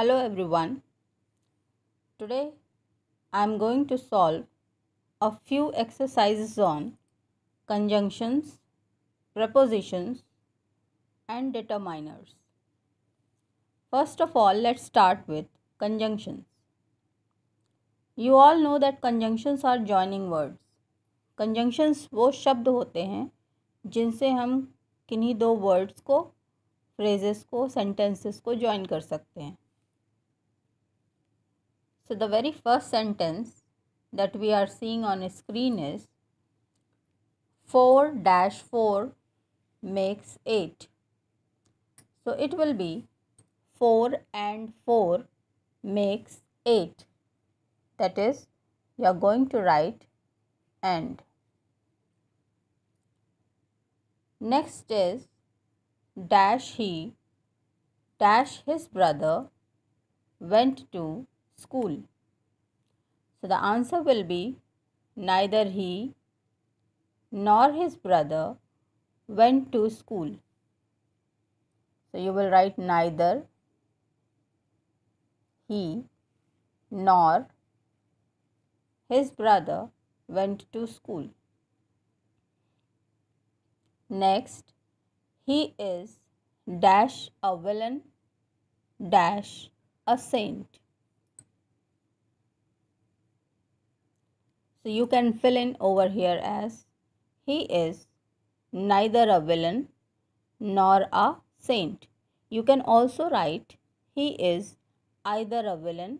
hello everyone today i am going to solve a few exercises on conjunctions prepositions and determiners first of all let's start with conjunctions you all know that conjunctions are joining words conjunctions वो शब्द होते हैं जिनसे हम किन्हीं दो words को phrases को sentences को join कर सकते हैं So, the very first sentence that we are seeing on a screen is 4 dash 4 makes 8. So, it will be 4 and 4 makes 8. That is, you are going to write and. Next is dash he dash his brother went to school? So the answer will be neither he nor his brother went to school. So you will write neither he nor his brother went to school. Next, he is dash a villain dash a saint. So you can fill in over here as he is neither a villain nor a saint. You can also write he is either a villain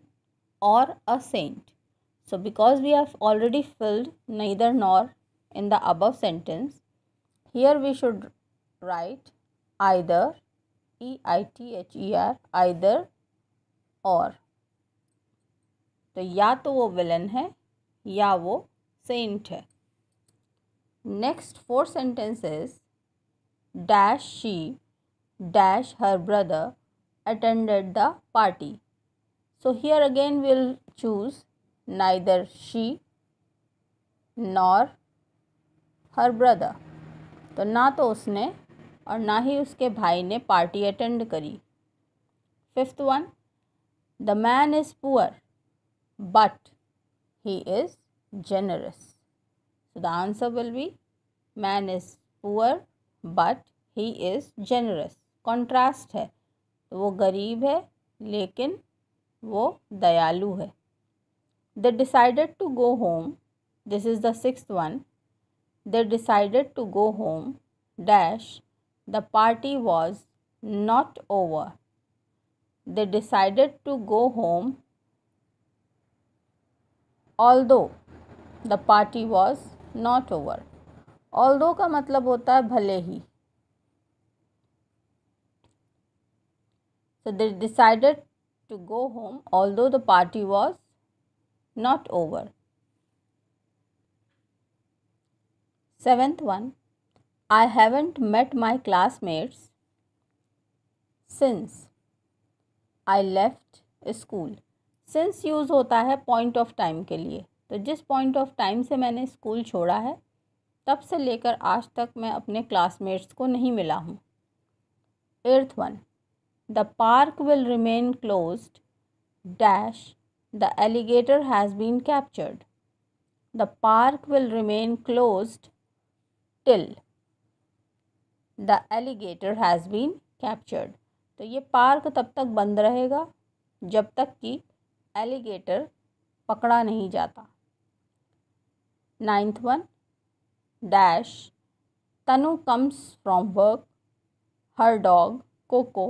or a saint. So because we have already filled neither nor in the above sentence, here we should write either E I T H E R either or. तो या तो वो villain है या वो सेंट है next four sentences dash she dash her brother attended the party so here again will choose neither she nor her brother तो ना तो उसने और ना ही उसके भाई ने पार्टी अटेंड करी fifth one the man is poor but He is generous. So the answer will be man is poor but he is generous. Contrast है वो गरीब है लेकिन वो दयालु है They decided to go home. This is the sixth one. They decided to go home. Dash. The party was not over. They decided to go home Although the party was not over, although का मतलब होता है भले ही so they decided to go home although the party was not over seventh one i haven't met my classmates since i left school since use होता है point of time के लिए तो जिस पॉइंट ऑफ टाइम से मैंने school छोड़ा है तब से लेकर आज तक मैं अपने क्लासमेट्स को नहीं मिला हूँ eighth one the park will remain close dash the alligator has been captured the park will remain close till the alligator has been captured तो ये पार्क तब तक बंद रहेगा जब तक कि एलिगेटर पकड़ा नहीं जाता ninth one dash Tanu comes from work her dog Coco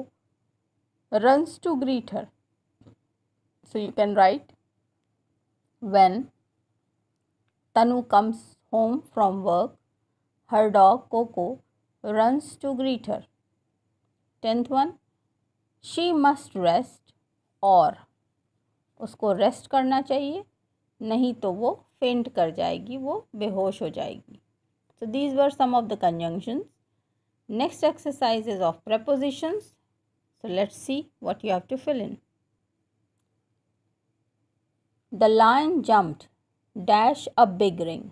runs to greet her so you can write when Tanu comes home from work her dog Coco runs to greet her tenth one she must rest और उसको rest करना चाहिए नहीं तो वो फेंट कर जाएगी वो बेहोश हो जाएगी so these were some of the conjunctions next exercise is of prepositions so let's see what you have to fill in the line jumped dash a big ring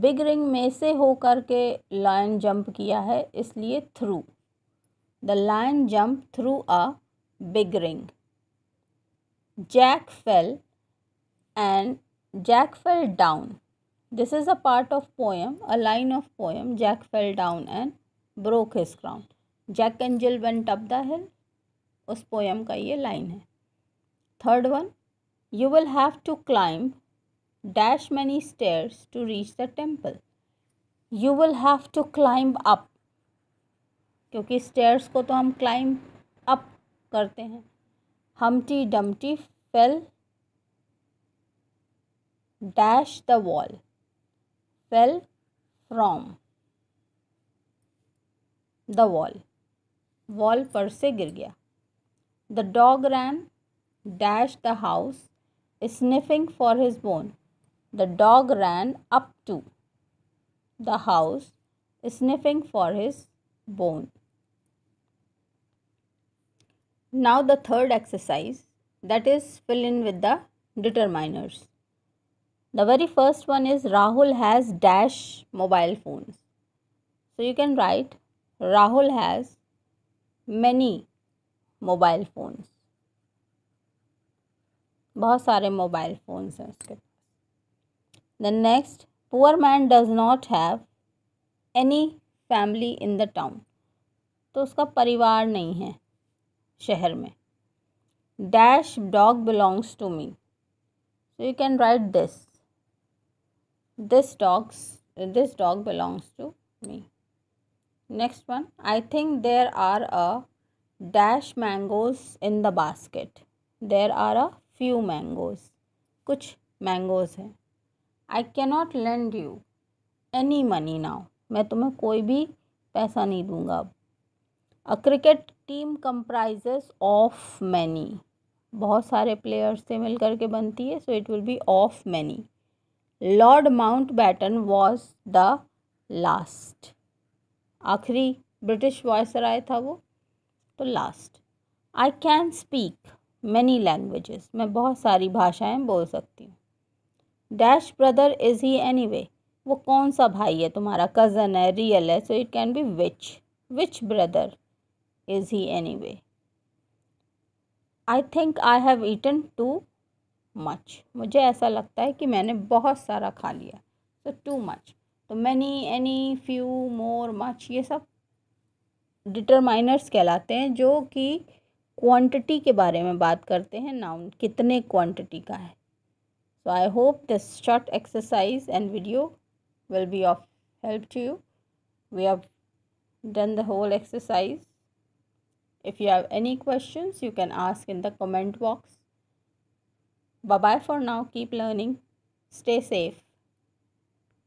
big ring में से होकर के लाइन जंप किया है इसलिए through the line jump through a big ring Jack fell and Jack fell down. This is a part of poem, a line of poem. Jack fell down and broke his crown. Jack and Jill went up the hill. उस poem का ये line है third one you will have to climb dash many stairs to reach the temple you will have to climb up क्योंकि stairs को तो हम climb up करते हैं Humpty Dumpty fell dash the wall fell from the wall wall पर से गिर गया the dog ran dash the house sniffing for his bone the dog ran up to the house sniffing for his bone Now the third exercise that is fill in with the determiners. The very first one is Rahul has dash mobile phones. So you can write Rahul has many mobile phones. bahut sare mobile phones हैं uske the next poor man does not have any family in the town town तो उसका परिवार नहीं है शहर में dash dog belongs to me so you can write this this dog's this dog belongs to me next one I think there are a dash mangoes in the basket there are a few mangoes कुछ mangoes हैं I cannot lend you any money now मैं तुम्हें कोई भी पैसा नहीं दूंगा अब a cricket team comprises of many बहुत सारे प्लेयर्स से मिल के बनती है so it will be of many Lord Mountbatten was the last आखिरी ब्रिटिश वायसराय था वो तो last I can speak many languages मैं बहुत सारी भाषाएं बोल सकती हूँ dash brother is he anyway वो कौन सा भाई है तुम्हारा कज़न है रियल है so it can be which which brother is he anyway? I think I have eaten too much मुझे ऐसा लगता है कि मैंने बहुत सारा खा लिया सो टू मच तो many any few more much ये सब डिटरमाइनर्स कहलाते हैं जो कि क्वांटिटी के बारे में बात करते हैं नाउन कितने क्वांटिटी का है so I hope this short exercise and video will be of help to you we have done the whole exercise If you have any questions, you can ask in the comment box. Bye bye for now. Keep learning. Stay safe.